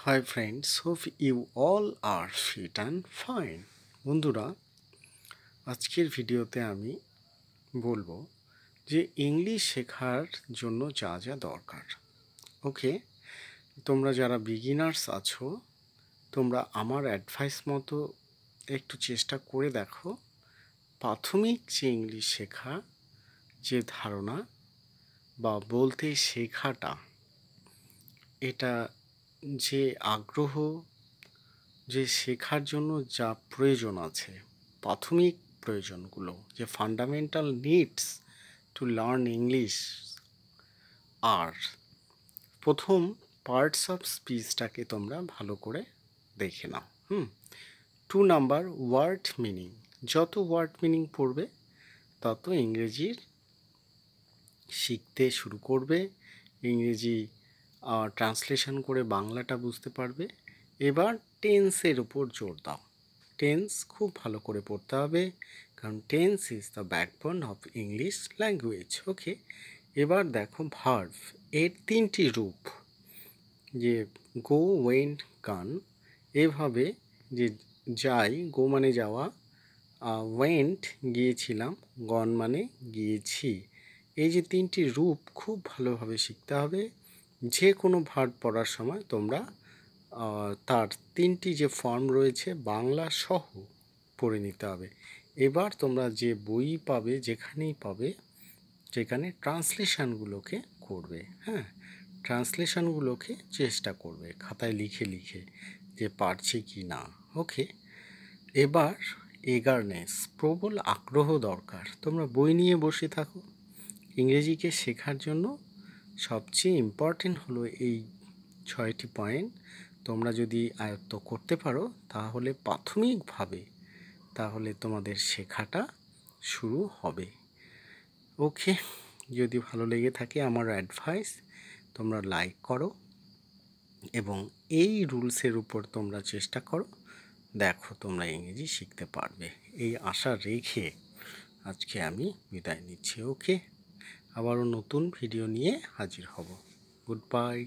high friends hope you all are fit and fine বন্ধুরা আজকের ভিডিওতে আমি বলবো যে ইংলিশ শেখার জন্য যা যা দরকার ওকে তোমরা যারা বিগিনার্স আছো তোমরা আমার অ্যাডভাইস মতো একটু চেষ্টা করে দেখো প্রাথমিক যে ইংলিশ শেখা যে ধারণা বা বলতে শেখাটা এটা যে আগ্রহ যে শেখার জন্য যা প্রয়োজন আছে প্রাথমিক প্রয়োজনগুলো যে fundamental needs to learn English আর প্রথম পার্টস অফ স্পিচটাকে তোমরা ভালো করে দেখে নাও হুম টু নাম্বার ওয়ার্ড মিনিং যত ওয়ার্ড মিনিং পড়বে তত ইংরেজির শিখতে শুরু করবে ইংরেজি ট্রান্সলেশন করে বাংলাটা বুঝতে পারবে এবার টেন্সের উপর জোর দাও টেন্স খুব ভালো করে পড়তে হবে কারণ tense is the backbone of English language okay এবার দেখো ভার্ভ এর তিনটি রূপ যে গো ওয়েন গান এভাবে যে যাই গো মানে যাওয়া ওয়েন্ট গিয়েছিলাম গন মানে গিয়েছি এই যে তিনটি রূপ খুব ভালোভাবে শিখতে হবে যে কোনো ভার্ব পড়ার সময় তোমরা তার তিনটি যে ফর্ম রয়েছে বাংলা সহ পড়ে নিতে হবে এবার তোমরা যে বই পাবে যেখানেই পাবে সেখানে ট্রান্সলেশানগুলোকে করবে হ্যাঁ ট্রান্সলেশানগুলোকে চেষ্টা করবে খাতায় লিখে লিখে যে পারছি কি না ওকে এবার এগারনেস প্রবল আগ্রহ দরকার তোমরা বই নিয়ে বসে থাকো ইংরেজিকে শেখার জন্য সবচেয়ে ইম্পর্টেন্ট হলো এই ছয়টি পয়েন্ট তোমরা যদি আয়ত্ত করতে পারো তাহলে প্রাথমিকভাবে তাহলে তোমাদের শেখাটা শুরু হবে ওকে যদি ভালো লেগে থাকে আমার অ্যাডভাইস তোমরা লাইক করো এবং এই রুলসের উপর তোমরা চেষ্টা করো দেখো তোমরা ইংরেজি শিখতে পারবে এই আশা রেখে আজকে আমি বিদায় নিচ্ছি ওকে আবারও নতুন ভিডিও নিয়ে হাজির হব গুড বাই